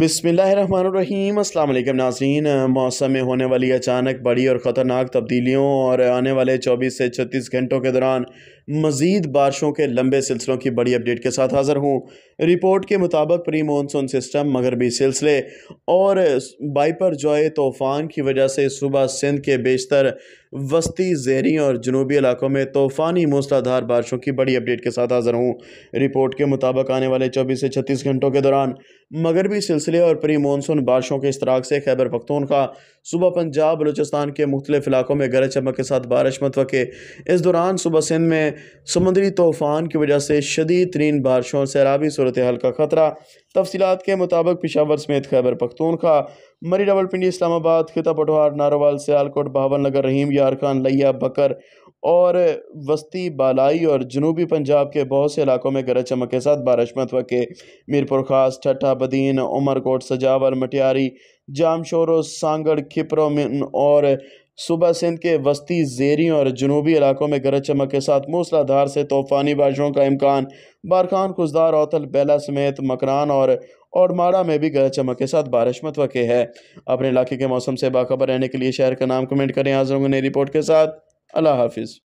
बसमीम अल्लाम नाजरीन मौसम में होने वाली अचानक बड़ी और ख़तरनाक तब्दीलियों और आने वाले 24 से 36 घंटों के दौरान मज़ीद बारिशों के लंबे सिलसिलों की बड़ी अपडेट के साथ हाज़िर हूँ रिपोर्ट के मुताबिक प्री मानसून सिस्टम मगरबी सिलसिले और बाइपर जोए तूफ़ान की वजह से सुबह सिंध के बेशतर वस्ती जहरी और जनूबी इलाकों में तूफ़ानी मूसलाधार बारिशों की बड़ी अपडेट के साथ हाज़िर हूँ रिपोर्ट के मुताबिक आने वाले चौबीस से छत्तीस घंटों के दौरान मगरबी सिलसिले और प्री मानसून बारिशों के इसतराक से खैबर का सुबह पंजाब बलूचिस्तान के मुख्तलिफ इलाकों में गरज चमक के साथ बारिश मतवक़ इस दौरान सुबह सिंध में समुद्री तूफ़ान की वजह से शदीद तरीन बारिशों सैराबी सैलाबी सूरत हाल का ख़तरा तफसीत के मुताबिक पिशावर समेत खैबर का मरी रावलपिंडी इस्लामाबाद खिता पटवार नारोवाल सियालकोट बहावल नगर रहीम यारखान लिया लैया बकर और वस्ती बालाई और जनूबी पंजाब के बहुत से इलाकों में गरज चमक के साथ बारिश मतवक़ मीरपुर खास ठट्ठा बदीन उमरकोट सजावर मटियारी जाम शोरों सांगड़ खिपरों में और सुबह सिंध के वस्ती जेरी और जनूबी इलाकों में गरज चमक के साथ मूसलाधार से तूफ़ानी बारिशों का इम्कान बारखान खुशदार औतल बेला समेत मकरान और और माड़ा में भी गरज चमक के साथ बारिश मतवक़ है अपने इलाके के मौसम से बाखबर रहने के लिए शहर का नाम कमेंट करें हाजिर होंगे नई रिपोर्ट के साथ अल्लाह हाफिज़